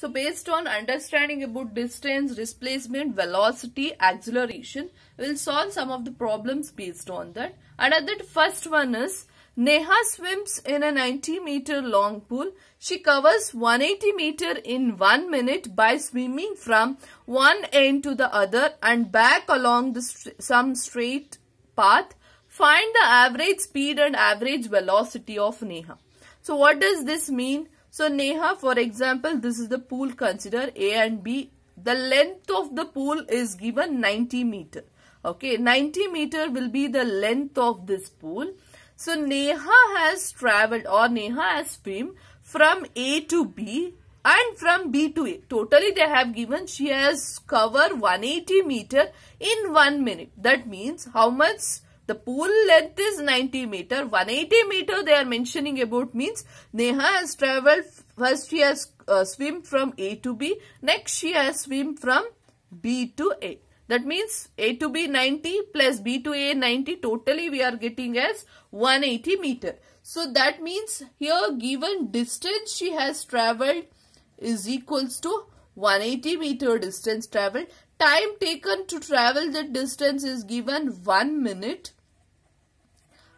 So based on understanding about distance, displacement, velocity, acceleration, we'll solve some of the problems based on that. Another first one is Neha swims in a 90 meter long pool. She covers 180 meter in 1 minute by swimming from one end to the other and back along the st some straight path. Find the average speed and average velocity of Neha. So what does this mean? So Neha, for example, this is the pool consider A and B. The length of the pool is given 90 meter. Okay, 90 meter will be the length of this pool. So Neha has traveled or Neha has swim from A to B and from B to A. Totally they have given she has covered 180 meter in 1 minute. That means how much the pool length is 90 meter. 180 meter they are mentioning about means Neha has traveled. First she has uh, swim from A to B. Next she has swim from B to A. That means A to B 90 plus B to A 90 totally we are getting as 180 meter. So that means here given distance she has traveled is equals to 180 meter distance traveled. Time taken to travel the distance is given 1 minute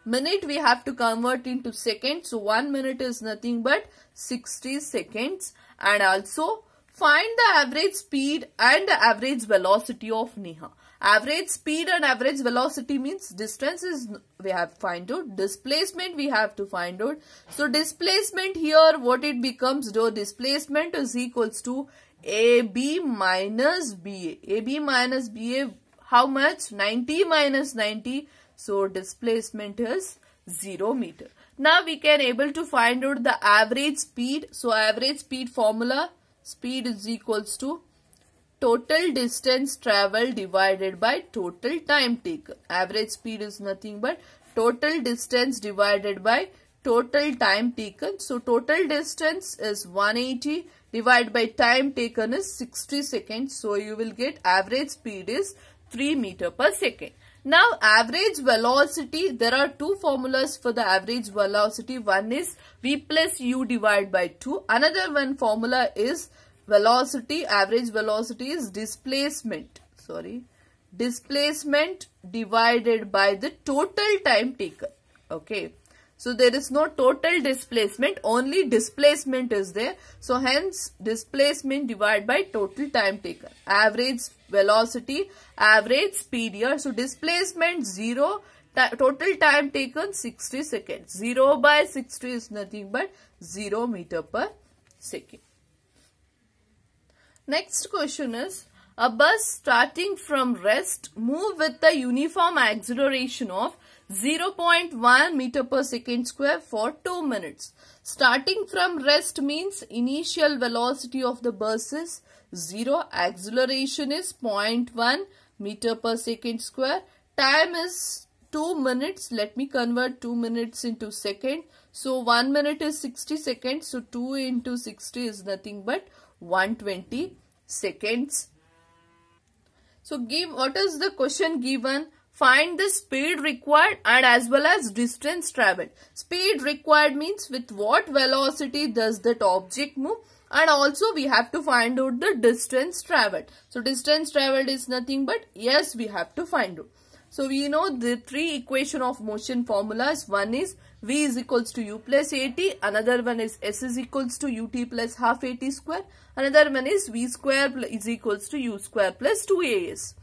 minute we have to convert into seconds. So, 1 minute is nothing but 60 seconds. And also, find the average speed and the average velocity of Neha. Average speed and average velocity means distance is we have to find out. Displacement we have to find out. So, displacement here what it becomes though displacement is equals to AB minus BA. AB minus BA how much? 90 minus 90 so displacement is 0 meter. Now we can able to find out the average speed. So average speed formula speed is equals to total distance traveled divided by total time taken. Average speed is nothing but total distance divided by total time taken. So total distance is 180 divided by time taken is 60 seconds. So you will get average speed is 3 meter per second. Now average velocity, there are two formulas for the average velocity. One is V plus U divided by 2. Another one formula is velocity, average velocity is displacement. Sorry, displacement divided by the total time taken. Okay. So there is no total displacement, only displacement is there. So hence displacement divided by total time taken. Average velocity, average speed here. So displacement 0, total time taken 60 seconds. 0 by 60 is nothing but 0 meter per second. Next question is, a bus starting from rest move with a uniform acceleration of 0.1 meter per second square for 2 minutes. Starting from rest means initial velocity of the bus is 0, acceleration is 0.1 meter per second square, time is 2 minutes. Let me convert 2 minutes into second. So 1 minute is 60 seconds. So 2 into 60 is nothing but 120 seconds. So give what is the question given? Find the speed required and as well as distance traveled. Speed required means with what velocity does that object move and also we have to find out the distance traveled. So distance traveled is nothing but yes we have to find out. So we know the three equation of motion formulas. One is V is equals to U plus AT. Another one is S is equals to UT plus half AT square. Another one is V square is equals to U square plus 2AS.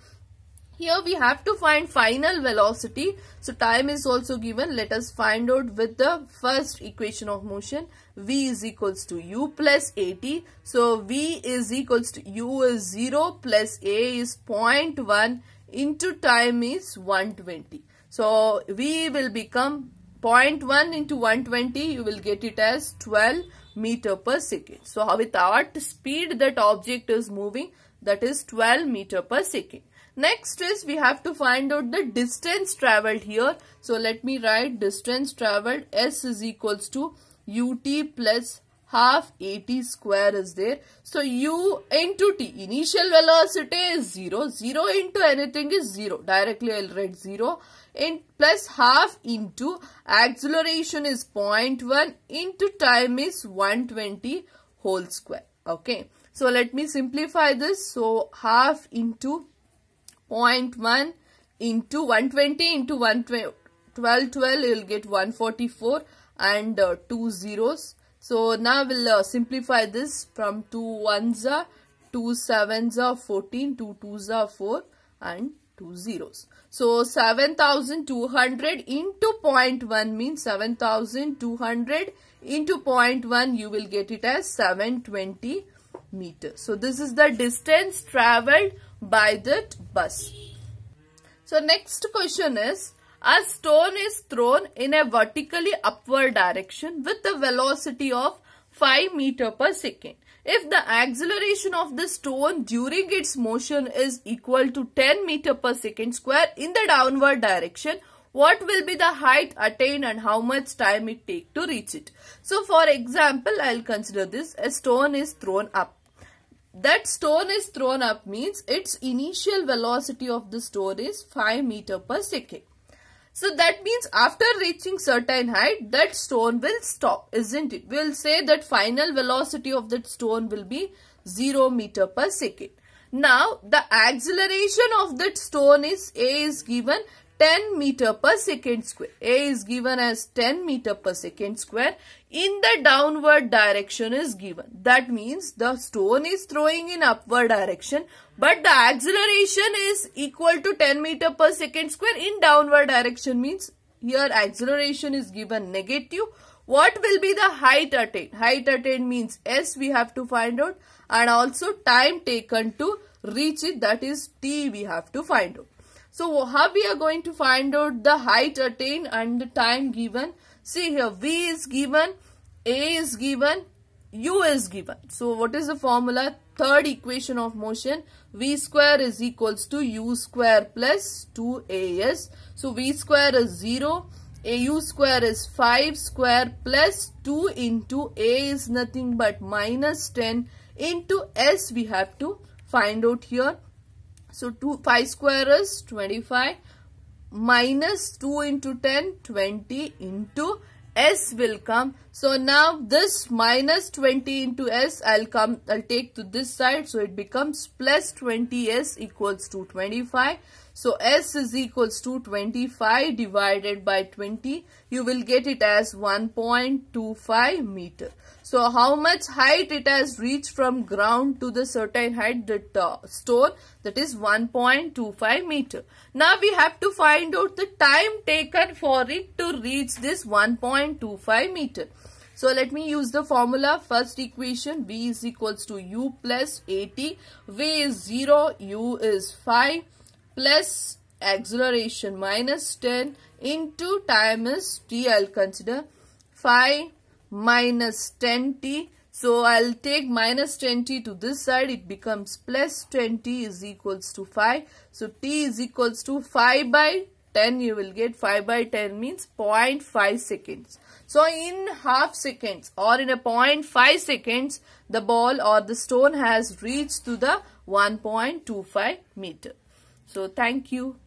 Here we have to find final velocity. So time is also given. Let us find out with the first equation of motion. V is equals to U plus AT. So V is equals to U is 0 plus A is 0.1 into time is 120. So V will become 0.1 into 120 you will get it as 12 meter per second. So how with what speed that object is moving that is 12 meter per second. Next is we have to find out the distance traveled here. So let me write distance traveled S is equals to ut plus half at square is there. So u into t initial velocity is 0. 0 into anything is 0. Directly I'll write 0 in plus half into acceleration is 0.1 into time is 120 whole square. Okay. So let me simplify this. So half into 0.1 into 120 into 112, 12, you'll get 144 and uh, two zeros. So now we'll uh, simplify this from 2 ones are 2 sevens are 14, 2 twos are 4 and 2 zeros. So 7200 into 0.1 means 7200 into 0.1 you will get it as 720 meters. So this is the distance traveled by that bus. So next question is, a stone is thrown in a vertically upward direction with a velocity of 5 meter per second. If the acceleration of the stone during its motion is equal to 10 meter per second square in the downward direction, what will be the height attained and how much time it take to reach it? So for example, I'll consider this a stone is thrown up that stone is thrown up means its initial velocity of the stone is 5 meter per second. So that means after reaching certain height, that stone will stop, isn't it? We'll say that final velocity of that stone will be 0 meter per second. Now, the acceleration of that stone is A is given 10 meter per second square. A is given as 10 meter per second square. In the downward direction is given. That means the stone is throwing in upward direction. But the acceleration is equal to 10 meter per second square in downward direction means here acceleration is given negative. What will be the height attained? Height attained means S we have to find out and also time taken to reach it that is T we have to find out. So how we are going to find out the height attained and the time given. See here V is given, A is given, U is given. So what is the formula? Third equation of motion V square is equals to U square plus 2AS. So V square is 0. AU square is 5 square plus 2 into A is nothing but minus 10 into S we have to find out here. So 2 5 square is 25 minus 2 into 10 20 into s will come. So now this minus 20 into s I'll come I'll take to this side so it becomes plus 20s equals to 25. So s is equals to 25 divided by 20 you will get it as 1.25 meter. So how much height it has reached from ground to the certain height that uh, stone that is 1.25 meter. Now we have to find out the time taken for it to reach this 1.25 meter. So let me use the formula. First equation V is equals to U plus 80. V is 0, U is 5 plus acceleration minus 10 into time is T. I'll consider 5 minus 10t. So I'll take minus 20 to this side. It becomes plus 20 is equals to 5. So t is equals to 5 by 10. You will get 5 by 10 means 0.5 seconds. So in half seconds or in a 0.5 seconds, the ball or the stone has reached to the 1.25 meter. So thank you.